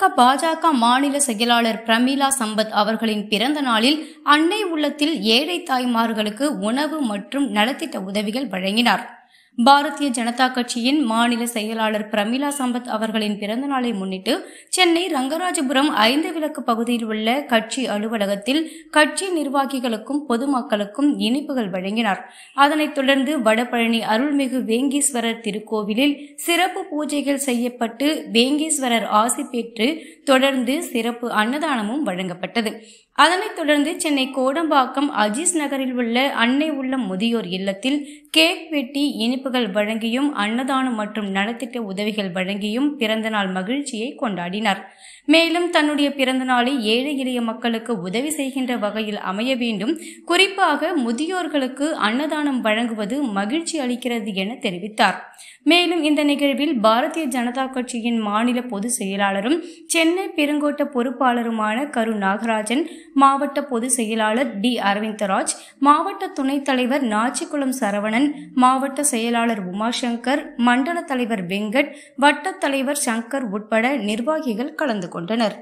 கர்நாடக பாஜக மாநில செயலாளர் பிரமீலா சம்பத் அவர்களின் பிறந்த நாளில் அன்னை உள்ளத்தில் ஏழை தாய்மார்களுக்கு உணவு மற்றும் நலத்திட்ட உதவிகள் வழங்கினார் பாரதிய ஜனதா கட்சியின் மாநில செயலாளர் பிரமிளா சம்பத் அவர்களின் பிறந்த நாளை முன்னிட்டு சென்னை ரங்கராஜபுரம் ஐந்து விளக்கு பகுதியில் உள்ள கட்சி அலுவலகத்தில் கட்சி நிர்வாகிகளுக்கும் பொதுமக்களுக்கும் இனிப்புகள் வழங்கினார் அதனைத் தொடர்ந்து வடபழனி அருள்மிகு வேங்கீஸ்வரர் திருக்கோவிலில் சிறப்பு பூஜைகள் செய்யப்பட்டு வேங்கீஸ்வரர் ஆசி பெற்று தொடர்ந்து சிறப்பு அன்னதானமும் வழங்கப்பட்டது அதனைத் தொடர்ந்து சென்னை கோடம்பாக்கம் அஜீஸ் நகரில் உள்ள அன்னை உள்ளம் முதியோர் இல்லத்தில் கேக் வெட்டி இனிப்பு இனிப்புகள் வழங்கியும் அன்னதானம் மற்றும் நலத்திட்ட உதவிகள் வழங்கியும் பிறந்தநாள் மகிழ்ச்சியை கொண்டாடினார் மேலும் தன்னுடைய பிறந்தநாளை ஏழை எளிய மக்களுக்கு உதவி செய்கின்ற வகையில் அமைய வேண்டும் குறிப்பாக முதியோர்களுக்கு அன்னதானம் வழங்குவது மகிழ்ச்சி அளிக்கிறது என தெரிவித்தார் மேலும் இந்த நிகழ்வில் பாரதிய ஜனதா கட்சியின் மாநில பொதுச் செயலாளரும் சென்னை பெருங்கோட்ட பொறுப்பாளருமான கரு நாகராஜன் மாவட்ட பொதுச் செயலாளர் டி அரவிந்தராஜ் மாவட்ட துணைத் தலைவர் நாச்சிக்குளம் சரவணன் மாவட்ட செயல் செயலாளர் உமாசங்கர் மண்டல தலைவர் வெங்கட் வட்டத் தலைவர் சங்கர் உட்பட நிர்வாகிகள் கலந்து கொண்டனர்